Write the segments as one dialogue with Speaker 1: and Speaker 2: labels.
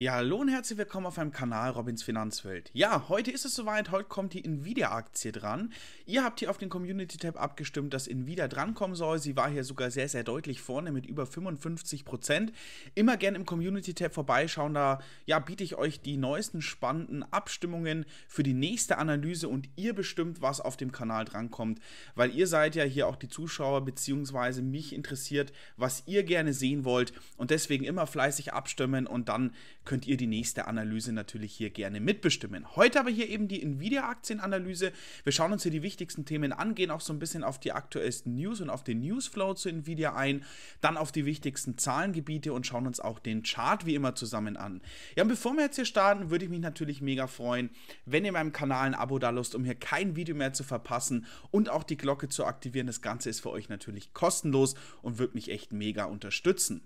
Speaker 1: Ja, hallo und herzlich willkommen auf meinem Kanal Robins Finanzwelt. Ja, heute ist es soweit, heute kommt die Nvidia-Aktie dran. Ihr habt hier auf den Community-Tab abgestimmt, dass Nvidia drankommen soll. Sie war hier sogar sehr, sehr deutlich vorne mit über 55%. Prozent. Immer gern im Community-Tab vorbeischauen, da ja, biete ich euch die neuesten spannenden Abstimmungen für die nächste Analyse und ihr bestimmt, was auf dem Kanal drankommt, weil ihr seid ja hier auch die Zuschauer, bzw. mich interessiert, was ihr gerne sehen wollt und deswegen immer fleißig abstimmen und dann könnt ihr die nächste Analyse natürlich hier gerne mitbestimmen. Heute aber hier eben die Nvidia-Aktienanalyse. Wir schauen uns hier die wichtigsten Themen an, gehen auch so ein bisschen auf die aktuellsten News und auf den Newsflow zu Nvidia ein, dann auf die wichtigsten Zahlengebiete und schauen uns auch den Chart wie immer zusammen an. Ja, und bevor wir jetzt hier starten, würde ich mich natürlich mega freuen, wenn ihr meinem Kanal ein Abo da lust, um hier kein Video mehr zu verpassen und auch die Glocke zu aktivieren. Das Ganze ist für euch natürlich kostenlos und würde mich echt mega unterstützen.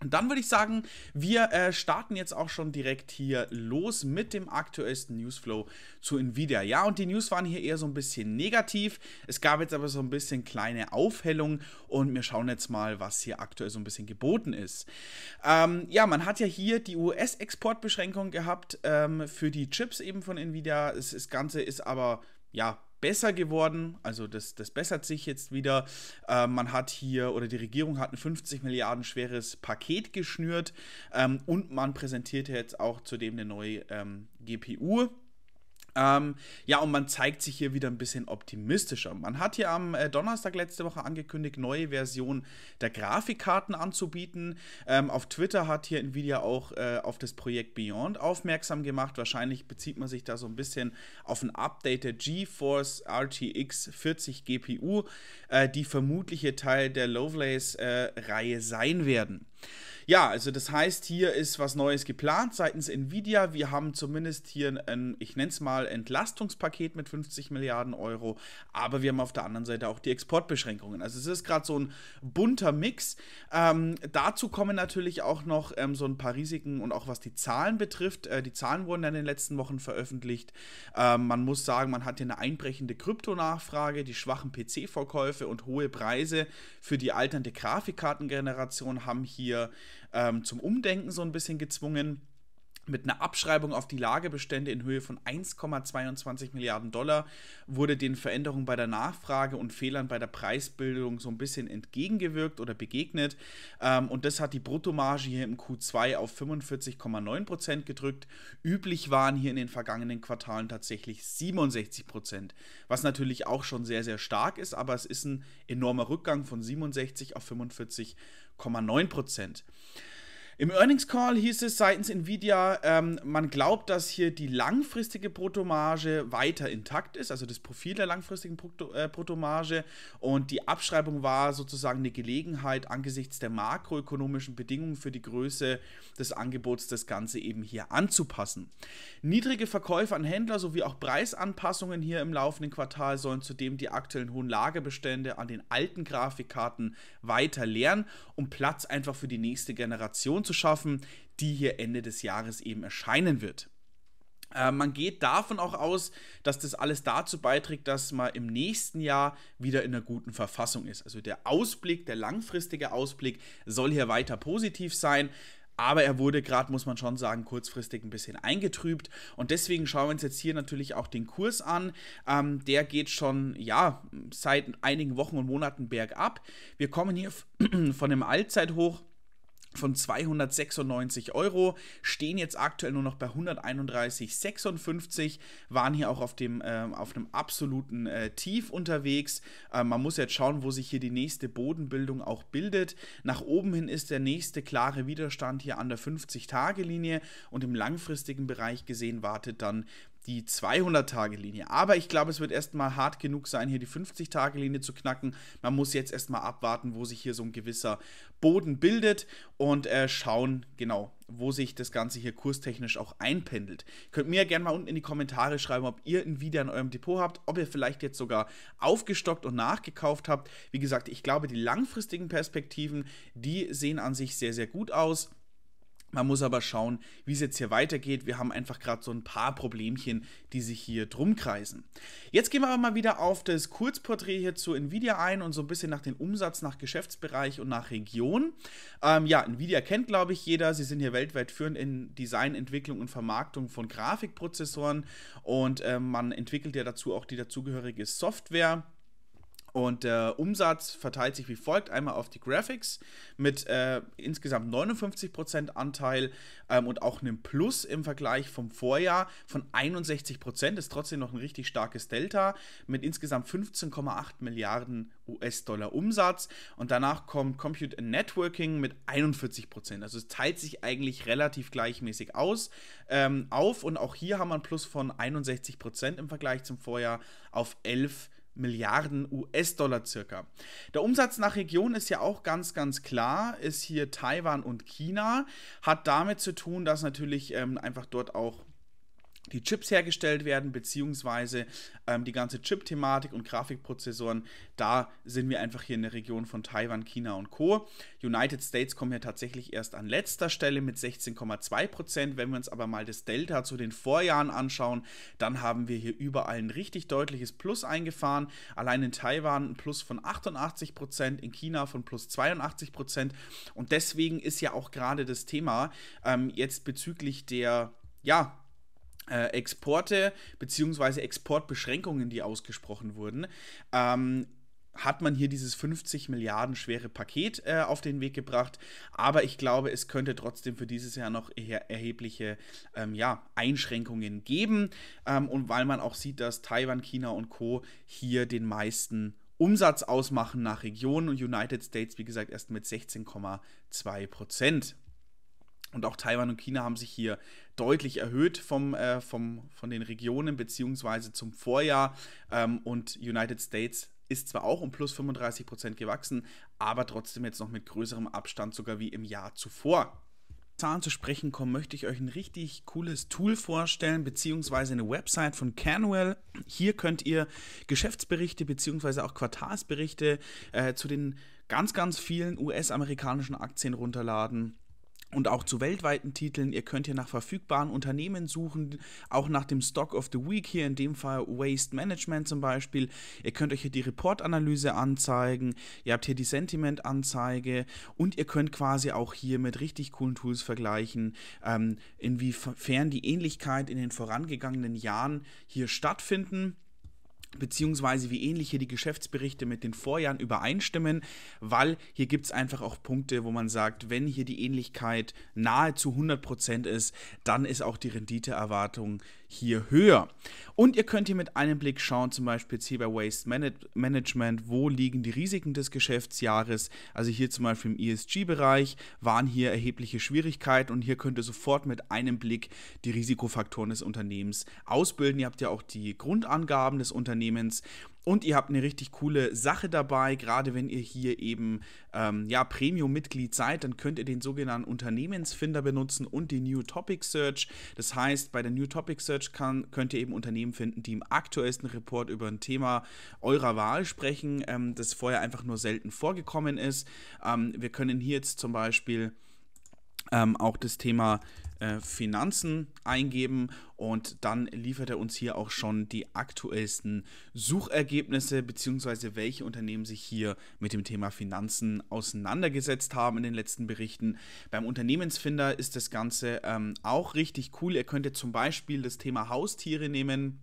Speaker 1: Und dann würde ich sagen, wir äh, starten jetzt auch schon direkt hier los mit dem aktuellsten Newsflow zu Nvidia. Ja, und die News waren hier eher so ein bisschen negativ. Es gab jetzt aber so ein bisschen kleine Aufhellung und wir schauen jetzt mal, was hier aktuell so ein bisschen geboten ist. Ähm, ja, man hat ja hier die US-Exportbeschränkung gehabt ähm, für die Chips eben von Nvidia. das Ganze ist aber ja, besser geworden. Also das, das bessert sich jetzt wieder. Ähm, man hat hier oder die Regierung hat ein 50 Milliarden schweres Paket geschnürt ähm, und man präsentierte jetzt auch zudem eine neue ähm, GPU. Ähm, ja, und man zeigt sich hier wieder ein bisschen optimistischer. Man hat hier am äh, Donnerstag letzte Woche angekündigt, neue Versionen der Grafikkarten anzubieten. Ähm, auf Twitter hat hier Nvidia auch äh, auf das Projekt Beyond aufmerksam gemacht. Wahrscheinlich bezieht man sich da so ein bisschen auf ein Update der GeForce RTX 40 GPU, äh, die vermutliche Teil der Lovelace-Reihe äh, sein werden. Ja, also das heißt, hier ist was Neues geplant seitens Nvidia. Wir haben zumindest hier ein, ich nenne es mal, Entlastungspaket mit 50 Milliarden Euro, aber wir haben auf der anderen Seite auch die Exportbeschränkungen. Also es ist gerade so ein bunter Mix. Ähm, dazu kommen natürlich auch noch ähm, so ein paar Risiken und auch was die Zahlen betrifft. Äh, die Zahlen wurden in den letzten Wochen veröffentlicht. Ähm, man muss sagen, man hat hier eine einbrechende Kryptonachfrage, die schwachen PC-Verkäufe und hohe Preise für die alternde Grafikkartengeneration haben hier ähm, zum Umdenken so ein bisschen gezwungen. Mit einer Abschreibung auf die Lagebestände in Höhe von 1,22 Milliarden Dollar wurde den Veränderungen bei der Nachfrage und Fehlern bei der Preisbildung so ein bisschen entgegengewirkt oder begegnet. Ähm, und das hat die Bruttomarge hier im Q2 auf 45,9 Prozent gedrückt. Üblich waren hier in den vergangenen Quartalen tatsächlich 67 Prozent, was natürlich auch schon sehr, sehr stark ist, aber es ist ein enormer Rückgang von 67 auf 45,9 Prozent. Im Earnings Call hieß es seitens Nvidia, ähm, man glaubt, dass hier die langfristige Bruttomarge weiter intakt ist, also das Profil der langfristigen Brutto, äh, Bruttomarge. Und die Abschreibung war sozusagen eine Gelegenheit, angesichts der makroökonomischen Bedingungen für die Größe des Angebots das Ganze eben hier anzupassen. Niedrige Verkäufe an Händler sowie auch Preisanpassungen hier im laufenden Quartal sollen zudem die aktuellen hohen Lagerbestände an den alten Grafikkarten weiter leeren, um Platz einfach für die nächste Generation zu schaffen, die hier Ende des Jahres eben erscheinen wird. Äh, man geht davon auch aus, dass das alles dazu beiträgt, dass man im nächsten Jahr wieder in einer guten Verfassung ist. Also der Ausblick, der langfristige Ausblick soll hier weiter positiv sein. Aber er wurde gerade, muss man schon sagen, kurzfristig ein bisschen eingetrübt. Und deswegen schauen wir uns jetzt hier natürlich auch den Kurs an. Ähm, der geht schon, ja, seit einigen Wochen und Monaten bergab. Wir kommen hier von dem Allzeithoch von 296 Euro, stehen jetzt aktuell nur noch bei 131,56, waren hier auch auf, dem, äh, auf einem absoluten äh, Tief unterwegs. Äh, man muss jetzt schauen, wo sich hier die nächste Bodenbildung auch bildet. Nach oben hin ist der nächste klare Widerstand hier an der 50-Tage-Linie und im langfristigen Bereich gesehen wartet dann die 200-Tage-Linie. Aber ich glaube, es wird erstmal hart genug sein, hier die 50-Tage-Linie zu knacken. Man muss jetzt erstmal abwarten, wo sich hier so ein gewisser Boden bildet und äh, schauen, genau, wo sich das Ganze hier kurstechnisch auch einpendelt. Könnt mir ja gerne mal unten in die Kommentare schreiben, ob ihr ein Video in eurem Depot habt, ob ihr vielleicht jetzt sogar aufgestockt und nachgekauft habt. Wie gesagt, ich glaube, die langfristigen Perspektiven, die sehen an sich sehr, sehr gut aus. Man muss aber schauen, wie es jetzt hier weitergeht. Wir haben einfach gerade so ein paar Problemchen, die sich hier drum kreisen. Jetzt gehen wir aber mal wieder auf das Kurzporträt hier zu Nvidia ein und so ein bisschen nach dem Umsatz, nach Geschäftsbereich und nach Region. Ähm, ja, Nvidia kennt, glaube ich, jeder. Sie sind hier weltweit führend in Design, Entwicklung und Vermarktung von Grafikprozessoren und äh, man entwickelt ja dazu auch die dazugehörige Software. Und der Umsatz verteilt sich wie folgt: einmal auf die Graphics mit äh, insgesamt 59% Anteil ähm, und auch einem Plus im Vergleich vom Vorjahr von 61%. Ist trotzdem noch ein richtig starkes Delta mit insgesamt 15,8 Milliarden US-Dollar Umsatz. Und danach kommt Compute and Networking mit 41%. Also es teilt sich eigentlich relativ gleichmäßig aus, ähm, auf. Und auch hier haben wir einen Plus von 61% im Vergleich zum Vorjahr auf 11%. Milliarden US-Dollar circa. Der Umsatz nach Region ist ja auch ganz, ganz klar, ist hier Taiwan und China, hat damit zu tun, dass natürlich ähm, einfach dort auch die Chips hergestellt werden, beziehungsweise ähm, die ganze Chip-Thematik und Grafikprozessoren, da sind wir einfach hier in der Region von Taiwan, China und Co. United States kommen hier tatsächlich erst an letzter Stelle mit 16,2%. Prozent. Wenn wir uns aber mal das Delta zu den Vorjahren anschauen, dann haben wir hier überall ein richtig deutliches Plus eingefahren. Allein in Taiwan ein Plus von 88%, Prozent, in China von plus 82%. Prozent. Und deswegen ist ja auch gerade das Thema ähm, jetzt bezüglich der, ja, äh, Exporte bzw. Exportbeschränkungen, die ausgesprochen wurden, ähm, hat man hier dieses 50 Milliarden schwere Paket äh, auf den Weg gebracht. Aber ich glaube, es könnte trotzdem für dieses Jahr noch erhebliche ähm, ja, Einschränkungen geben. Ähm, und weil man auch sieht, dass Taiwan, China und Co. hier den meisten Umsatz ausmachen nach Regionen und United States, wie gesagt, erst mit 16,2 Prozent. Und auch Taiwan und China haben sich hier deutlich erhöht vom, äh, vom, von den Regionen beziehungsweise zum Vorjahr. Ähm, und United States ist zwar auch um plus 35 Prozent gewachsen, aber trotzdem jetzt noch mit größerem Abstand sogar wie im Jahr zuvor. Zahlen zu sprechen kommen, möchte ich euch ein richtig cooles Tool vorstellen, beziehungsweise eine Website von Canwell. Hier könnt ihr Geschäftsberichte beziehungsweise auch Quartalsberichte äh, zu den ganz, ganz vielen US-amerikanischen Aktien runterladen und auch zu weltweiten Titeln. Ihr könnt hier nach verfügbaren Unternehmen suchen, auch nach dem Stock of the Week hier, in dem Fall Waste Management zum Beispiel. Ihr könnt euch hier die Report-Analyse anzeigen, ihr habt hier die Sentiment-Anzeige und ihr könnt quasi auch hier mit richtig coolen Tools vergleichen, ähm, inwiefern die Ähnlichkeit in den vorangegangenen Jahren hier stattfinden beziehungsweise wie ähnlich hier die Geschäftsberichte mit den Vorjahren übereinstimmen, weil hier gibt es einfach auch Punkte, wo man sagt, wenn hier die Ähnlichkeit nahezu 100% ist, dann ist auch die Renditeerwartung hier höher. Und ihr könnt hier mit einem Blick schauen, zum Beispiel jetzt hier bei Waste Management, wo liegen die Risiken des Geschäftsjahres. Also hier zum Beispiel im ESG-Bereich waren hier erhebliche Schwierigkeiten und hier könnt ihr sofort mit einem Blick die Risikofaktoren des Unternehmens ausbilden. Ihr habt ja auch die Grundangaben des Unternehmens und ihr habt eine richtig coole Sache dabei, gerade wenn ihr hier eben ähm, ja, Premium-Mitglied seid, dann könnt ihr den sogenannten Unternehmensfinder benutzen und die New Topic Search. Das heißt, bei der New Topic Search kann, könnt ihr eben Unternehmen finden, die im aktuellsten Report über ein Thema eurer Wahl sprechen, ähm, das vorher einfach nur selten vorgekommen ist. Ähm, wir können hier jetzt zum Beispiel ähm, auch das Thema äh, Finanzen eingeben und dann liefert er uns hier auch schon die aktuellsten Suchergebnisse beziehungsweise welche Unternehmen sich hier mit dem Thema Finanzen auseinandergesetzt haben in den letzten Berichten. Beim Unternehmensfinder ist das Ganze ähm, auch richtig cool. Ihr könntet zum Beispiel das Thema Haustiere nehmen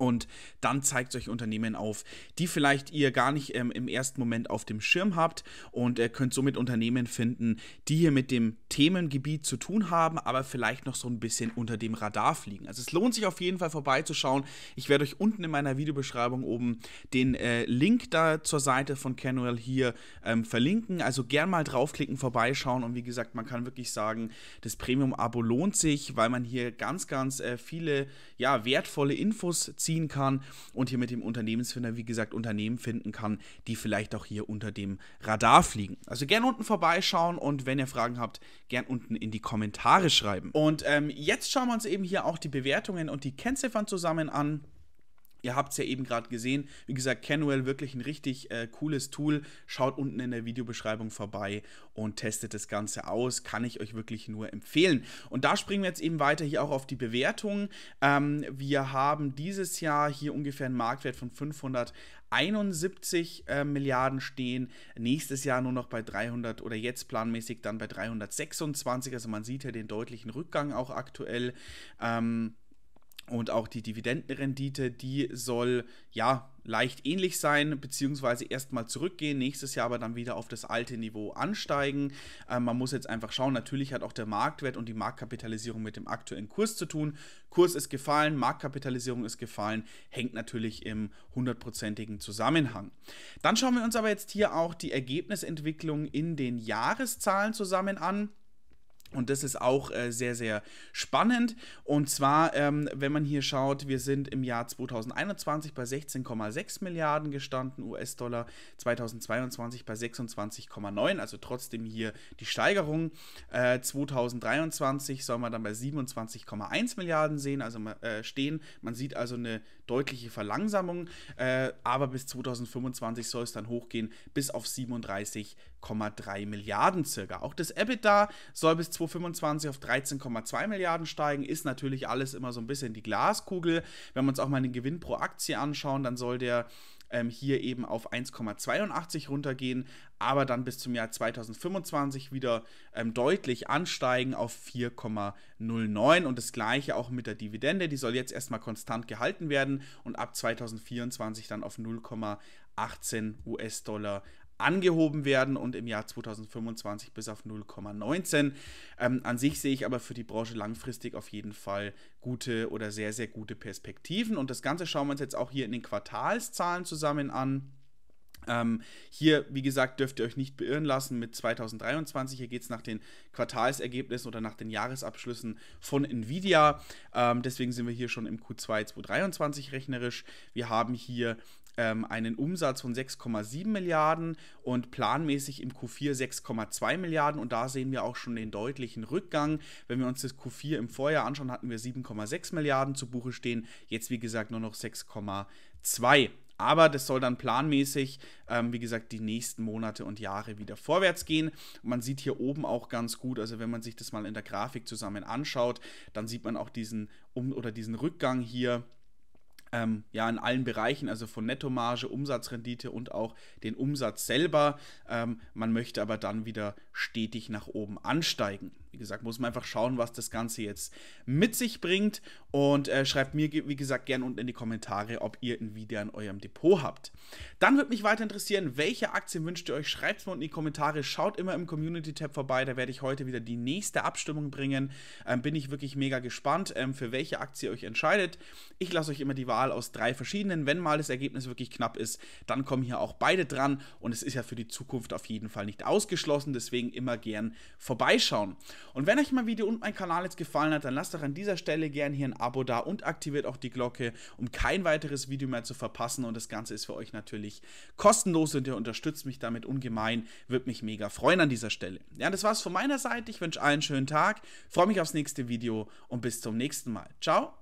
Speaker 1: und dann zeigt euch Unternehmen auf, die vielleicht ihr gar nicht ähm, im ersten Moment auf dem Schirm habt und äh, könnt somit Unternehmen finden, die hier mit dem Themengebiet zu tun haben, aber vielleicht noch so ein bisschen unter dem Radar fliegen. Also es lohnt sich auf jeden Fall vorbeizuschauen. Ich werde euch unten in meiner Videobeschreibung oben den äh, Link da zur Seite von Canuel hier ähm, verlinken. Also gern mal draufklicken, vorbeischauen und wie gesagt, man kann wirklich sagen, das Premium-Abo lohnt sich, weil man hier ganz, ganz äh, viele ja, wertvolle Infos zieht ziehen kann und hier mit dem Unternehmensfinder, wie gesagt, Unternehmen finden kann, die vielleicht auch hier unter dem Radar fliegen. Also gern unten vorbeischauen und wenn ihr Fragen habt, gern unten in die Kommentare schreiben. Und ähm, jetzt schauen wir uns eben hier auch die Bewertungen und die Kennziffern zusammen an. Ihr habt es ja eben gerade gesehen. Wie gesagt, Canwell wirklich ein richtig äh, cooles Tool. Schaut unten in der Videobeschreibung vorbei und testet das Ganze aus. Kann ich euch wirklich nur empfehlen. Und da springen wir jetzt eben weiter hier auch auf die Bewertungen. Ähm, wir haben dieses Jahr hier ungefähr einen Marktwert von 500 71 äh, Milliarden stehen, nächstes Jahr nur noch bei 300 oder jetzt planmäßig dann bei 326. Also man sieht ja den deutlichen Rückgang auch aktuell. Ähm, und auch die Dividendenrendite, die soll ja leicht ähnlich sein, beziehungsweise erstmal zurückgehen, nächstes Jahr aber dann wieder auf das alte Niveau ansteigen. Ähm, man muss jetzt einfach schauen, natürlich hat auch der Marktwert und die Marktkapitalisierung mit dem aktuellen Kurs zu tun. Kurs ist gefallen, Marktkapitalisierung ist gefallen, hängt natürlich im hundertprozentigen Zusammenhang. Dann schauen wir uns aber jetzt hier auch die Ergebnisentwicklung in den Jahreszahlen zusammen an. Und das ist auch äh, sehr, sehr spannend. Und zwar, ähm, wenn man hier schaut, wir sind im Jahr 2021 bei 16,6 Milliarden gestanden US-Dollar, 2022 bei 26,9, also trotzdem hier die Steigerung. Äh, 2023 soll man dann bei 27,1 Milliarden sehen, also äh, stehen. Man sieht also eine deutliche Verlangsamung, äh, aber bis 2025 soll es dann hochgehen bis auf 37 3,3 Milliarden circa. Auch das EBITDA soll bis 2025 auf 13,2 Milliarden steigen. Ist natürlich alles immer so ein bisschen die Glaskugel. Wenn wir uns auch mal den Gewinn pro Aktie anschauen, dann soll der ähm, hier eben auf 1,82 runtergehen, aber dann bis zum Jahr 2025 wieder ähm, deutlich ansteigen auf 4,09 und das gleiche auch mit der Dividende, die soll jetzt erstmal konstant gehalten werden und ab 2024 dann auf 0,18 US-Dollar angehoben werden und im Jahr 2025 bis auf 0,19. Ähm, an sich sehe ich aber für die Branche langfristig auf jeden Fall gute oder sehr, sehr gute Perspektiven. Und das Ganze schauen wir uns jetzt auch hier in den Quartalszahlen zusammen an. Ähm, hier, wie gesagt, dürft ihr euch nicht beirren lassen mit 2023. Hier geht es nach den Quartalsergebnissen oder nach den Jahresabschlüssen von Nvidia. Ähm, deswegen sind wir hier schon im Q2 2023 rechnerisch. Wir haben hier ähm, einen Umsatz von 6,7 Milliarden und planmäßig im Q4 6,2 Milliarden. Und da sehen wir auch schon den deutlichen Rückgang. Wenn wir uns das Q4 im Vorjahr anschauen, hatten wir 7,6 Milliarden zu Buche stehen. Jetzt, wie gesagt, nur noch 6,2. Aber das soll dann planmäßig, ähm, wie gesagt, die nächsten Monate und Jahre wieder vorwärts gehen. Man sieht hier oben auch ganz gut, also wenn man sich das mal in der Grafik zusammen anschaut, dann sieht man auch diesen um oder diesen Rückgang hier ähm, ja, in allen Bereichen, also von Nettomarge, Umsatzrendite und auch den Umsatz selber. Ähm, man möchte aber dann wieder stetig nach oben ansteigen wie gesagt, muss man einfach schauen, was das Ganze jetzt mit sich bringt. Und äh, schreibt mir, wie gesagt, gerne unten in die Kommentare, ob ihr Nvidia in eurem Depot habt. Dann würde mich weiter interessieren, welche Aktien wünscht ihr euch? Schreibt es mir unten in die Kommentare. Schaut immer im Community-Tab vorbei. Da werde ich heute wieder die nächste Abstimmung bringen. Ähm, bin ich wirklich mega gespannt, ähm, für welche Aktie ihr euch entscheidet. Ich lasse euch immer die Wahl aus drei verschiedenen. Wenn mal das Ergebnis wirklich knapp ist, dann kommen hier auch beide dran. Und es ist ja für die Zukunft auf jeden Fall nicht ausgeschlossen. Deswegen immer gern vorbeischauen. Und wenn euch mein Video und mein Kanal jetzt gefallen hat, dann lasst doch an dieser Stelle gerne hier ein Abo da und aktiviert auch die Glocke, um kein weiteres Video mehr zu verpassen. Und das Ganze ist für euch natürlich kostenlos und ihr unterstützt mich damit ungemein. Würde mich mega freuen an dieser Stelle. Ja, das war's von meiner Seite. Ich wünsche allen einen schönen Tag, freue mich aufs nächste Video und bis zum nächsten Mal. Ciao!